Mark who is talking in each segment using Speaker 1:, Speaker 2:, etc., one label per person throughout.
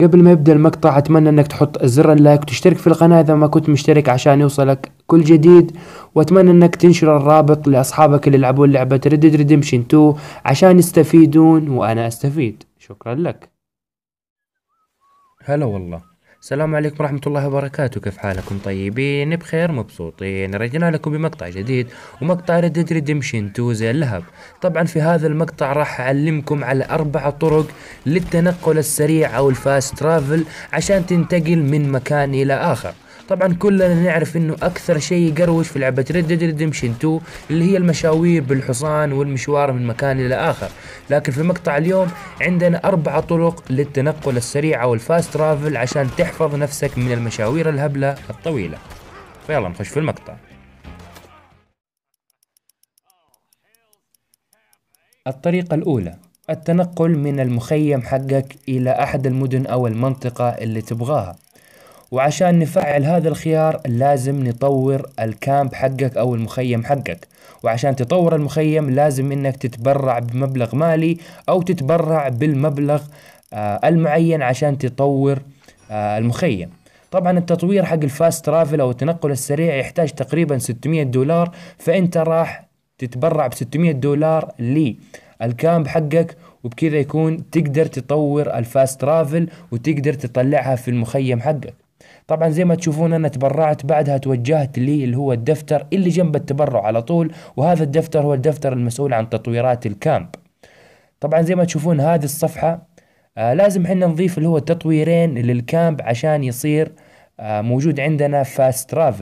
Speaker 1: قبل ما يبدأ المقطع أتمنى أنك تحط زر اللايك وتشترك في القناة إذا ما كنت مشترك عشان يوصلك كل جديد وأتمنى أنك تنشر الرابط لأصحابك اللي يلعبون لعبة Red Dead Redemption 2 عشان يستفيدون وأنا أستفيد شكرا لك هلا والله السلام عليكم ورحمة الله وبركاته كيف حالكم طيبين بخير مبسوطين رجعنا لكم بمقطع جديد ومقطع Red Dead ريدمشن 2 زي اللهب طبعا في هذا المقطع راح أعلمكم على أربع طرق للتنقل السريع أو الفاست ترافل عشان تنتقل من مكان إلى آخر طبعا كلنا نعرف انه اكثر شيء يقروش في لعبه ريد ديد ريدمشن 2 اللي هي المشاوير بالحصان والمشوار من مكان الى اخر لكن في مقطع اليوم عندنا اربع طرق للتنقل السريع او الفاست ترافل عشان تحفظ نفسك من المشاوير الهبله الطويله فيلا نخش في المقطع الطريقة الأولى التنقل من المخيم حقك إلى أحد المدن أو المنطقة اللي تبغاها وعشان نفعل هذا الخيار لازم نطور الكامب حقك او المخيم حقك وعشان تطور المخيم لازم انك تتبرع بمبلغ مالي او تتبرع بالمبلغ آه، المعين عشان تطور آه، المخيم طبعا التطوير حق الفاست ترافل او التنقل السريع يحتاج تقريبا 600 دولار فانت راح تتبرع ب 600 دولار للكامب حقك وبكذا يكون تقدر تطور الفاست ترافل وتقدر تطلعها في المخيم حقك طبعا زي ما تشوفون انا تبرعت بعدها توجهت لي اللي هو الدفتر اللي جنب التبرع على طول وهذا الدفتر هو الدفتر المسؤول عن تطويرات الكامب طبعا زي ما تشوفون هذه الصفحة آه لازم احنا نضيف اللي هو تطويرين للكامب عشان يصير آه موجود عندنا فاست ترافل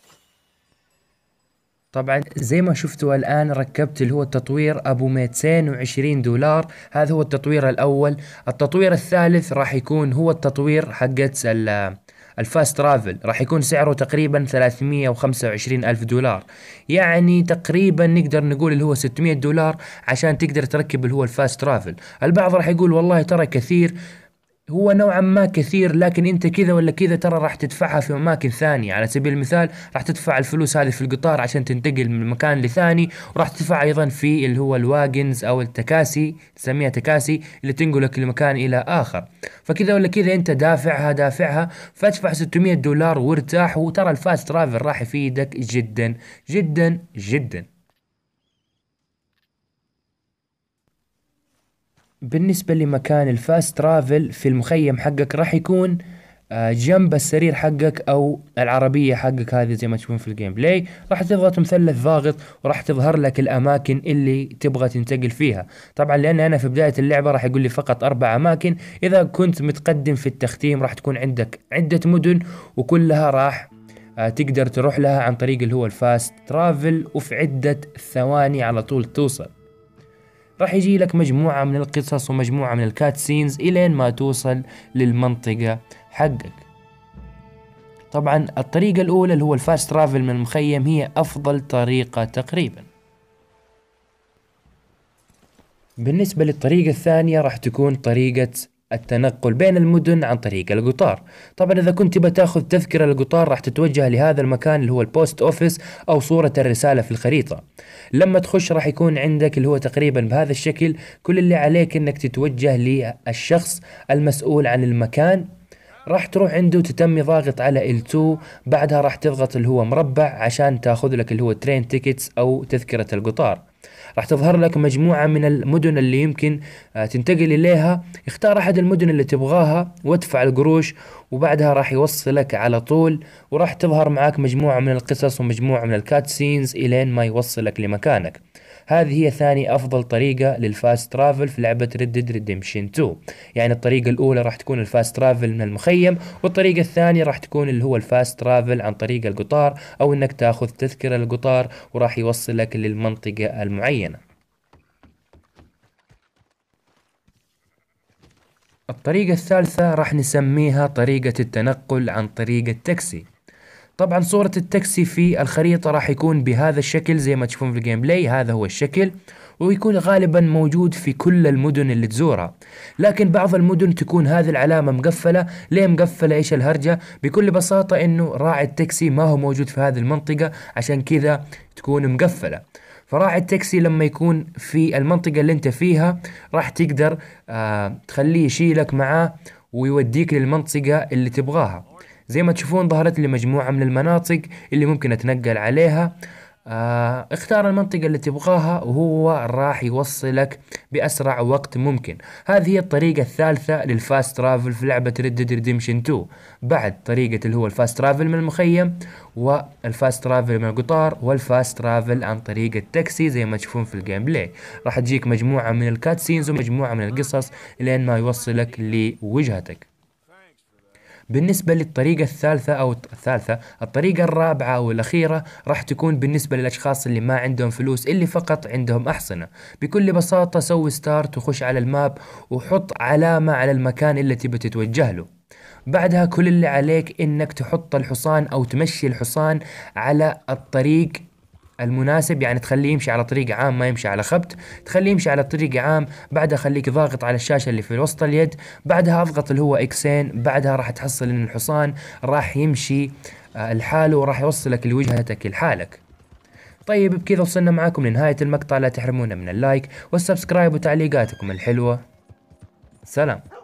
Speaker 1: طبعا زي ما شفتوا الآن ركبت اللي هو التطوير أبو 220 دولار هذا هو التطوير الأول التطوير الثالث راح يكون هو التطوير حقت الفاست ترافل راح يكون سعره تقريبا 325 ألف دولار يعني تقريبا نقدر نقول اللي هو 600 دولار عشان تقدر تركب اللي هو الفاست ترافل البعض راح يقول والله ترى كثير هو نوعا ما كثير لكن انت كذا ولا كذا ترى راح تدفعها في اماكن ثانيه على سبيل المثال راح تدفع الفلوس هذه في القطار عشان تنتقل من مكان لثاني وراح تدفع ايضا في اللي هو الواجنز او التكاسي تسميها تكاسي اللي تنقلك لمكان الى اخر فكذا ولا كذا انت دافعها دافعها فادفع 600 دولار وارتاح وترى الفاست ترافل راح يفيدك جدا جدا جدا بالنسبة لمكان الفاست ترافل في المخيم حقك راح يكون آه، جنب السرير حقك او العربية حقك هذه زي ما تشوفون في الجيم بلاي راح تضغط مثلث ضاغط وراح تظهر لك الاماكن اللي تبغى تنتقل فيها طبعا لان انا في بداية اللعبة راح يقول لي فقط اربع اماكن اذا كنت متقدم في التختيم راح تكون عندك عدة مدن وكلها راح آه، تقدر تروح لها عن طريق اللي هو الفاست ترافل وفي عدة ثواني على طول توصل راح يجي لك مجموعة من القصص ومجموعة من الكاتسينز إلين ما توصل للمنطقة حقك طبعا الطريقة الأولى اللي هو الفاست ترافل من المخيم هي أفضل طريقة تقريبا بالنسبة للطريقة الثانية راح تكون طريقة التنقل بين المدن عن طريق القطار طبعا إذا كنت بتاخذ تذكرة للقطار راح تتوجه لهذا المكان اللي هو البوست أوفيس أو صورة الرسالة في الخريطة لما تخش راح يكون عندك اللي هو تقريبا بهذا الشكل كل اللي عليك أنك تتوجه للشخص المسؤول عن المكان راح تروح عنده وتتمي ضاغط على L2 بعدها راح تضغط اللي هو مربع عشان تاخذ لك اللي هو ترين تيكتس او تذكرة القطار راح تظهر لك مجموعة من المدن اللي يمكن آه، تنتقل إليها اختار أحد المدن اللي تبغاها وادفع القروش وبعدها راح يوصلك على طول وراح تظهر معاك مجموعة من القصص ومجموعة من الكاتسينز إلين ما يوصلك لمكانك هذه هي ثاني أفضل طريقة للفاست ترافل في لعبة ريد ديد ريديمشن 2 يعني الطريقة الأولى راح تكون الفاست ترافل من المخيم والطريقة الثانية راح تكون اللي هو الفاست ترافل عن طريق القطار أو إنك تاخذ تذكرة للقطار وراح يوصلك للمنطقة المعينة الطريقة الثالثة راح نسميها طريقة التنقل عن طريق التاكسي طبعا صورة التاكسي في الخريطة راح يكون بهذا الشكل زي ما تشوفون في الجيم بلاي هذا هو الشكل ويكون غالبا موجود في كل المدن اللي تزورها لكن بعض المدن تكون هذه العلامة مقفلة ليه مقفلة ايش الهرجة بكل بساطة انه راعي التاكسي ما هو موجود في هذه المنطقة عشان كذا تكون مقفلة فراعي التاكسي لما يكون في المنطقة اللي انت فيها راح تقدر آه تخليه يشيلك معاه ويوديك للمنطقة اللي تبغاها زي ما تشوفون ظهرت لي مجموعة من المناطق اللي ممكن اتنقل عليها آه اختار المنطقة اللي تبغاها وهو راح يوصلك بأسرع وقت ممكن هذه هي الطريقة الثالثة للفاست ترافل في لعبة Red Dead Redemption 2 بعد طريقة اللي هو الفاست ترافل من المخيم والفاست ترافل من القطار والفاست ترافل عن طريق التاكسي زي ما تشوفون في الجيم بلاي راح تجيك مجموعة من الكاتسينز ومجموعة من القصص لين ما يوصلك لوجهتك بالنسبة للطريقة الثالثة أو الثالثة الطريقة الرابعة والأخيرة راح تكون بالنسبة للأشخاص اللي ما عندهم فلوس اللي فقط عندهم أحصنة بكل بساطة سوي ستارت وخش على الماب وحط علامة على المكان اللي تبي تتوجه له بعدها كل اللي عليك انك تحط الحصان او تمشي الحصان على الطريق المناسب يعني تخليه يمشي على طريق عام ما يمشي على خبت تخليه يمشي على طريق عام بعدها خليك ضاغط على الشاشة اللي في وسط اليد بعدها اضغط اللي هو اكسين بعدها راح تحصل ان الحصان راح يمشي آه، لحاله وراح يوصلك لوجهتك لحالك طيب بكذا وصلنا معاكم لنهاية المقطع لا تحرمونا من اللايك والسبسكرايب وتعليقاتكم الحلوة سلام